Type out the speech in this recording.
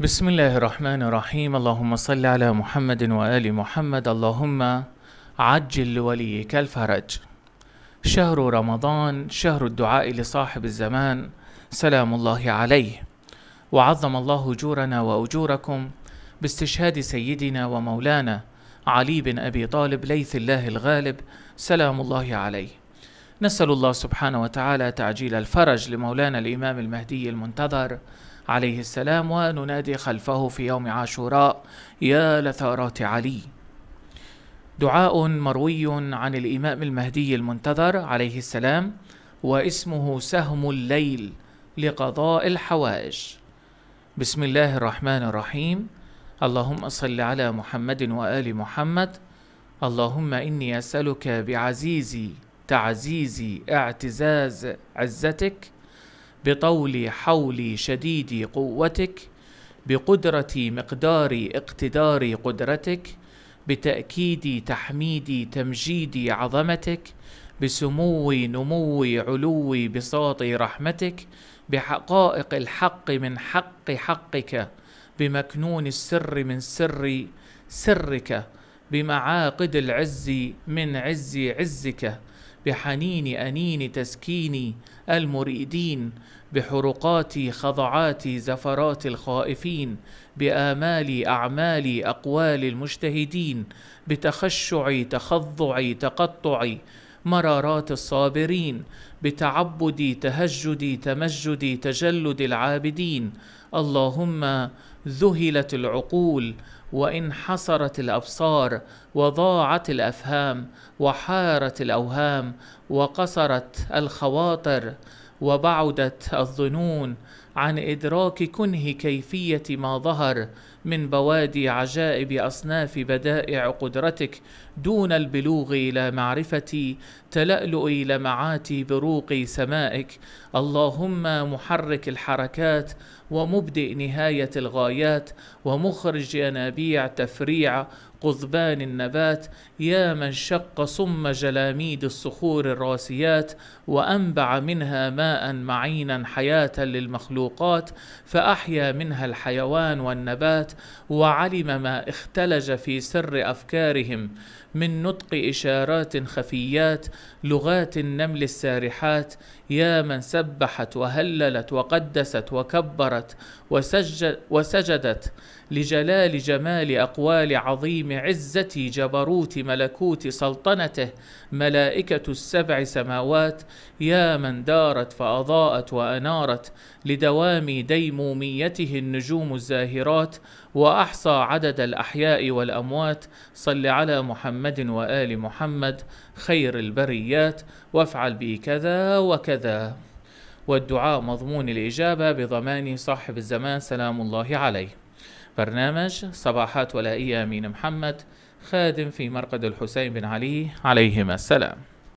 بسم الله الرحمن الرحيم اللهم صل على محمد وآل محمد اللهم عجل لوليك الفرج شهر رمضان شهر الدعاء لصاحب الزمان سلام الله عليه وعظم الله اجورنا واجوركم باستشهاد سيدنا ومولانا علي بن ابي طالب ليث الله الغالب سلام الله عليه نسال الله سبحانه وتعالى تعجيل الفرج لمولانا الامام المهدي المنتظر عليه السلام وننادي خلفه في يوم عاشوراء يا لثارات علي دعاء مروي عن الإمام المهدي المنتظر عليه السلام واسمه سهم الليل لقضاء الحوائج بسم الله الرحمن الرحيم اللهم صل على محمد وآل محمد اللهم إني أسألك بعزيزي تعزيزي اعتزاز عزتك بطول حول شديد قوتك بقدرة مقدار اقتدار قدرتك بتأكيد تحميد تمجيد عظمتك بسمو نمو علو بساط رحمتك بحقائق الحق من حق حقك بمكنون السر من سر سرك بمعاقد العز من عز عزك بحنين أنين تسكيني المريدين بحرقات خضعات زفرات الخائفين بآمال أعمال أقوال المجتهدين بتخشع تخضع تقطع مرارات الصابرين بتعبدي تهجدي تمجدي تجلد العابدين اللهم ذهلت العقول حصرت الابصار وضاعت الافهام وحارت الاوهام وقصرت الخواطر وبعدت الظنون عن إدراك كنه كيفية ما ظهر من بوادي عجائب أصناف بدائع قدرتك دون البلوغ إلى معرفتي تلألؤ لمعاتي بروق سمائك اللهم محرك الحركات ومبدئ نهاية الغايات ومخرج ينابيع تفريع قضبان النبات يا من شق صم جلاميد الصخور الراسيات وأنبع منها ماء معينا حياة للمخلوقات فأحيا منها الحيوان والنبات وعلم ما اختلج في سر أفكارهم من نطق إشارات خفيات لغات النمل السارحات يا من سبحت وهللت وقدست وكبرت وسجد وسجدت لجلال جمال اقوال عظيم عزه جبروت ملكوت سلطنته ملائكه السبع سماوات يا من دارت فاضاءت وانارت لدوام ديموميته النجوم الزاهرات واحصى عدد الاحياء والاموات صل على محمد وال محمد خير البريات وافعل بي كذا وكذا كذا والدعاء مضمون الإجابة بضمان صاحب الزمان سلام الله عليه برنامج صباحات ولائية من محمد خادم في مرقد الحسين بن علي عليهما السلام